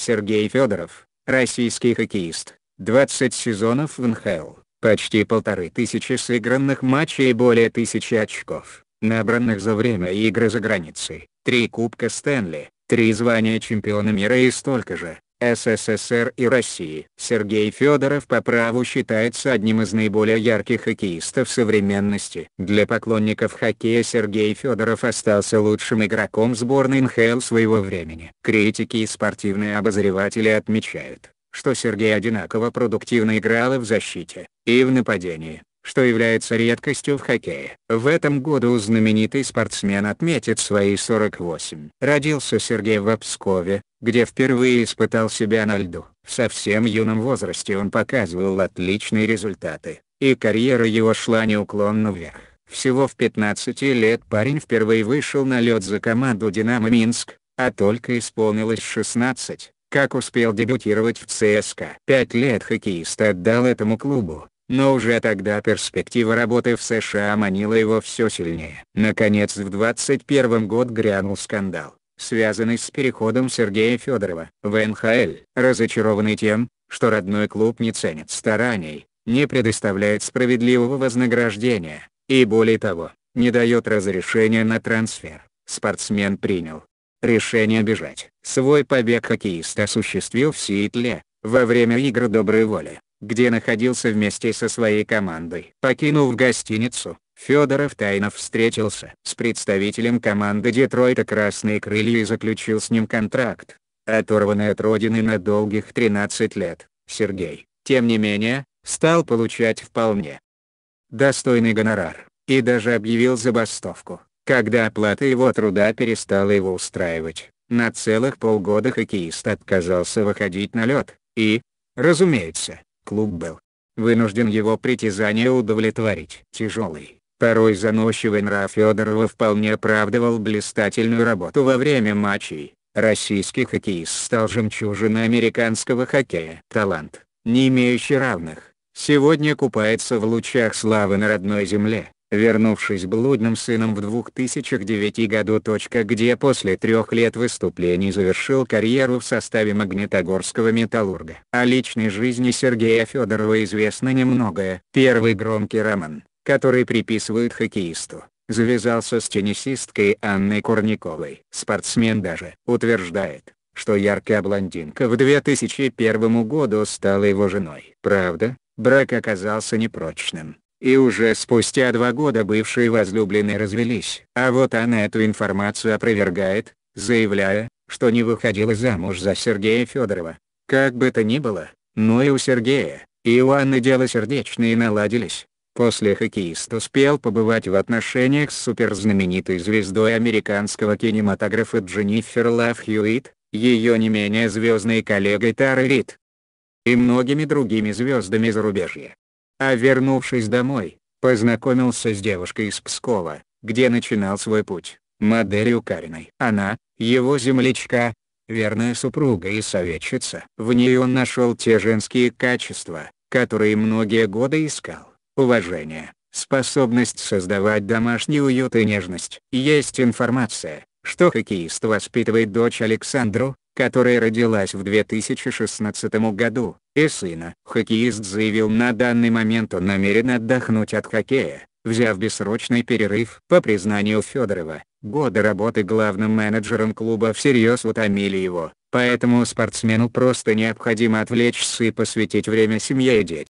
Сергей Федоров, российский хоккеист, 20 сезонов в НХЛ, почти полторы тысячи сыгранных матчей и более тысячи очков, набранных за время игры за границей, три Кубка Стэнли, три звания чемпиона мира и столько же, СССР и России. Сергей Федоров по праву считается одним из наиболее ярких хоккеистов современности. Для поклонников хоккея Сергей Федоров остался лучшим игроком сборной НХЛ своего времени. Критики и спортивные обозреватели отмечают, что Сергей одинаково продуктивно играл и в защите, и в нападении что является редкостью в хоккее. В этом году знаменитый спортсмен отметит свои 48. Родился Сергей в Обскове где впервые испытал себя на льду. В совсем юном возрасте он показывал отличные результаты, и карьера его шла неуклонно вверх. Всего в 15 лет парень впервые вышел на лед за команду «Динамо Минск», а только исполнилось 16, как успел дебютировать в ЦСКА. Пять лет хоккеист отдал этому клубу, но уже тогда перспектива работы в США манила его все сильнее. Наконец в 21 год грянул скандал связанный с переходом Сергея Федорова в НХЛ. Разочарованный тем, что родной клуб не ценит стараний, не предоставляет справедливого вознаграждения, и более того, не дает разрешения на трансфер, спортсмен принял решение бежать. Свой побег хоккеист осуществил в Сиэтле, во время игры доброй воли, где находился вместе со своей командой. Покинув гостиницу, Федоров тайно встретился с представителем команды Детройта «Красные крылья» и заключил с ним контракт, оторванный от родины на долгих 13 лет. Сергей, тем не менее, стал получать вполне достойный гонорар, и даже объявил забастовку, когда оплата его труда перестала его устраивать. На целых полгода хоккеист отказался выходить на лед, и, разумеется, клуб был вынужден его притязание удовлетворить. Тяжелый Порой заносчивый нрав Федорова вполне оправдывал блистательную работу во время матчей. Российский хоккеист стал жемчужиной американского хоккея. Талант, не имеющий равных, сегодня купается в лучах славы на родной земле, вернувшись блудным сыном в 2009 году. Где после трех лет выступлений завершил карьеру в составе Магнитогорского «Металлурга». О личной жизни Сергея Федорова известно немногое. Первый громкий роман который приписывают хоккеисту, завязался с теннисисткой Анной Курниковой. Спортсмен даже утверждает, что яркая блондинка в 2001 году стала его женой. Правда, брак оказался непрочным, и уже спустя два года бывшие возлюбленные развелись. А вот она эту информацию опровергает, заявляя, что не выходила замуж за Сергея Федорова. Как бы то ни было, но и у Сергея, и у Анны дело сердечные наладились. После хоккеист успел побывать в отношениях с суперзнаменитой звездой американского кинематографа Дженнифер Лав Хьюитт, ее не менее звездной коллегой Тарой Рид и многими другими звездами зарубежья. А вернувшись домой, познакомился с девушкой из Пскова, где начинал свой путь, моделью Кариной. Она, его землячка, верная супруга и советчица. В ней он нашел те женские качества, которые многие годы искал уважение, способность создавать домашний уют и нежность. Есть информация, что хоккеист воспитывает дочь Александру, которая родилась в 2016 году, и сына. Хоккеист заявил на данный момент он намерен отдохнуть от хоккея, взяв бессрочный перерыв. По признанию Федорова, годы работы главным менеджером клуба всерьез утомили его, поэтому спортсмену просто необходимо отвлечься и посвятить время семье и детям.